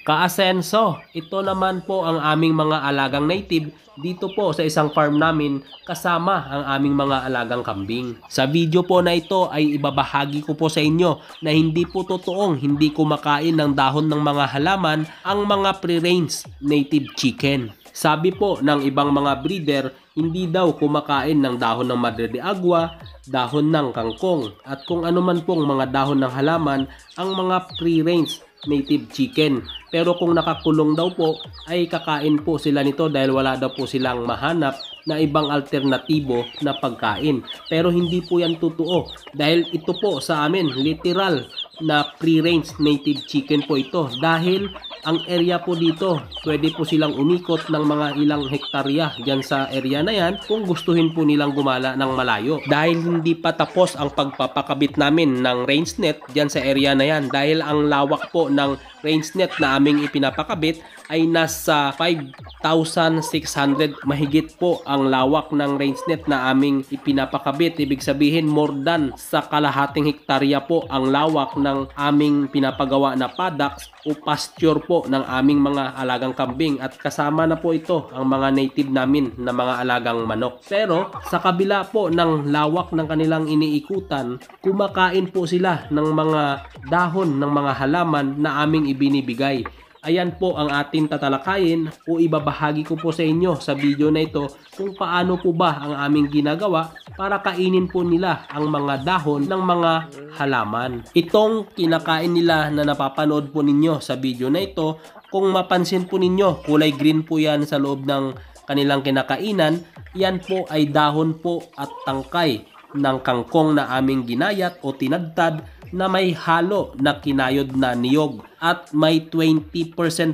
Kaasenso, ito naman po ang aming mga alagang native dito po sa isang farm namin kasama ang aming mga alagang kambing. Sa video po na ito ay ibabahagi ko po sa inyo na hindi po totoong hindi kumakain ng dahon ng mga halaman ang mga pre-range native chicken. Sabi po ng ibang mga breeder, hindi daw kumakain ng dahon ng madre de agua, dahon ng kangkong at kung ano man pong mga dahon ng halaman ang mga pre-range native chicken. Pero kung nakakulong daw po ay kakain po sila nito dahil wala daw po silang mahanap na ibang alternatibo na pagkain. Pero hindi po yan totoo dahil ito po sa amin literal na free-range native chicken po ito dahil ang area po dito pwede po silang umikot ng mga ilang hektarya dyan sa area na yan kung gustuhin po nilang gumala ng malayo dahil hindi pa tapos ang pagpapakabit namin ng range net dyan sa area na yan dahil ang lawak po ng range net na aming ipinapakabit ay nasa 5,600 mahigit po ang lawak ng range net na aming ipinapakabit. Ibig sabihin more than sa kalahating hektarya po ang lawak ng aming pinapagawa na paddocks o pasture po ng aming mga alagang kambing at kasama na po ito ang mga native namin na mga alagang manok. Pero sa kabila po ng lawak ng kanilang iniikutan, kumakain po sila ng mga dahon ng mga halaman na aming ibinibigay Ayan po ang ating tatalakayin o ibabahagi ko po sa inyo sa video na ito kung paano po ba ang aming ginagawa para kainin po nila ang mga dahon ng mga halaman. Itong kinakain nila na napapanood po ninyo sa video na ito, kung mapansin po ninyo kulay green po yan sa loob ng kanilang kinakainan, yan po ay dahon po at tangkay ng kangkong na aming ginayat o tinadtad na may halo na kinayod na niyog at may 20%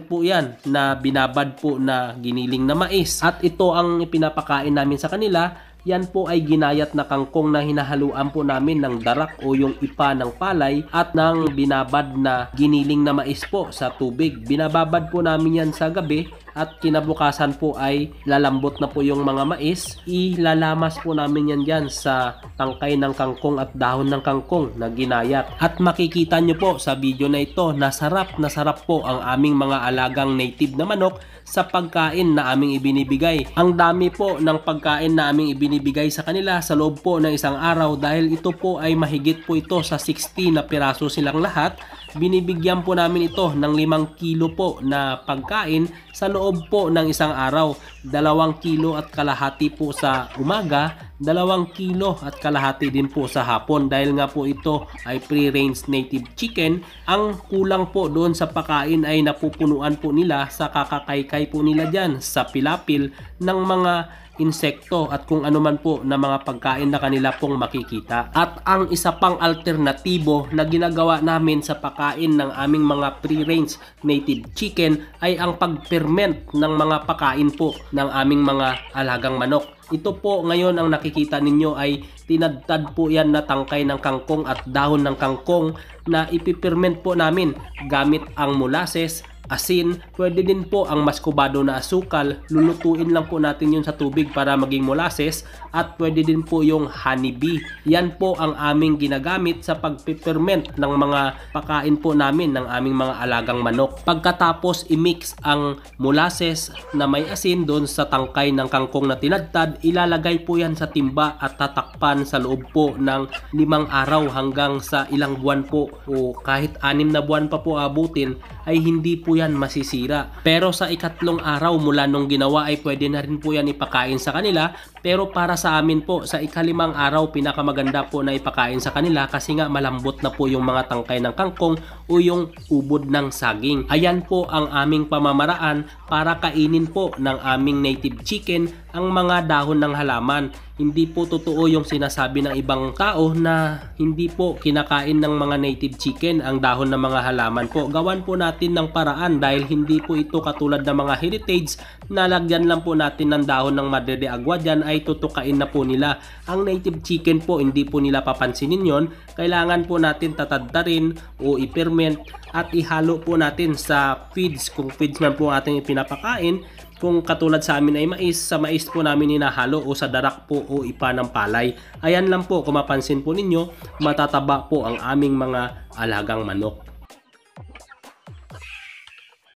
po yan na binabad po na giniling na mais. At ito ang ipinapakain namin sa kanila yan po ay ginayat na kangkong na hinahaluan po namin ng darak o yung ipa ng palay at ng binabad na giniling na mais po sa tubig. Binababad po namin yan sa gabi at kinabukasan po ay lalambot na po yung mga mais. Ilalamas po namin yan dyan sa tangkay ng kangkong at dahon ng kangkong na ginayat. At makikita nyo po sa video na ito na sarap sarap po ang aming mga alagang native na manok sa pagkain na aming ibinibigay. Ang dami po ng pagkain na aming ibinibigay sa kanila sa loob po ng isang araw dahil ito po ay mahigit po ito sa 60 na piraso silang lahat binibigyan po namin ito ng 5 kilo po na pagkain sa loob po ng isang araw. 2 kilo at kalahati po sa umaga, 2 kilo at kalahati din po sa hapon dahil nga po ito ay free-range native chicken. Ang kulang po doon sa pagkain ay napupunuan po nila sa kakakaykay po nila dyan sa pilapil ng mga insekto at kung ano man po na mga pagkain na kanila pong makikita. At ang isa pang alternatibo na ginagawa namin sa pakain ng aming mga free-range native chicken ay ang pagferment ng mga pakain po ng aming mga alagang manok. Ito po ngayon ang nakikita ninyo ay tinadtad po yan na tangkay ng kangkong at dahon ng kangkong na ipiperment po namin gamit ang molasses asin, pwede din po ang maskubado na asukal, lulutuin lang po natin yun sa tubig para maging molasses at pwede din po yung honey bee. Yan po ang aming ginagamit sa pagpiperment ng mga pakain po namin ng aming mga alagang manok. Pagkatapos i-mix ang molasses na may asin doon sa tangkay ng kangkong na tinadtad, ilalagay po yan sa timba at tatakpan sa loob po ng limang araw hanggang sa ilang buwan po o kahit anim na buwan pa po abutin ay hindi po yan masisira. Pero sa ikatlong araw mula nung ginawa ay pwede na rin po yan ipakain sa kanila. Pero para sa amin po, sa ikalimang araw pinakamaganda po na ipakain sa kanila kasi nga malambot na po yung mga tangkay ng kangkong o yung ubod ng saging. Ayan po ang aming pamamaraan para kainin po ng aming native chicken ang mga dahon ng halaman hindi po totoo yung sinasabi ng ibang tao na hindi po kinakain ng mga native chicken ang dahon ng mga halaman po. Gawan po natin ng paraan dahil hindi po ito katulad ng mga heritage na lagyan lang po natin ng dahon ng Madre de Agua dyan ay tutukain na po nila. Ang native chicken po hindi po nila papansinin yon. Kailangan po natin tatadtarin o i-ferment at ihalo po natin sa feeds kung feeds man po ating ipinapakain kung katulad sa amin ay mais, sa mais po namin hinahalo o sa darak po o ipanampalay. Ayan lang po, kung mapansin po ninyo, matataba po ang aming mga alagang manok.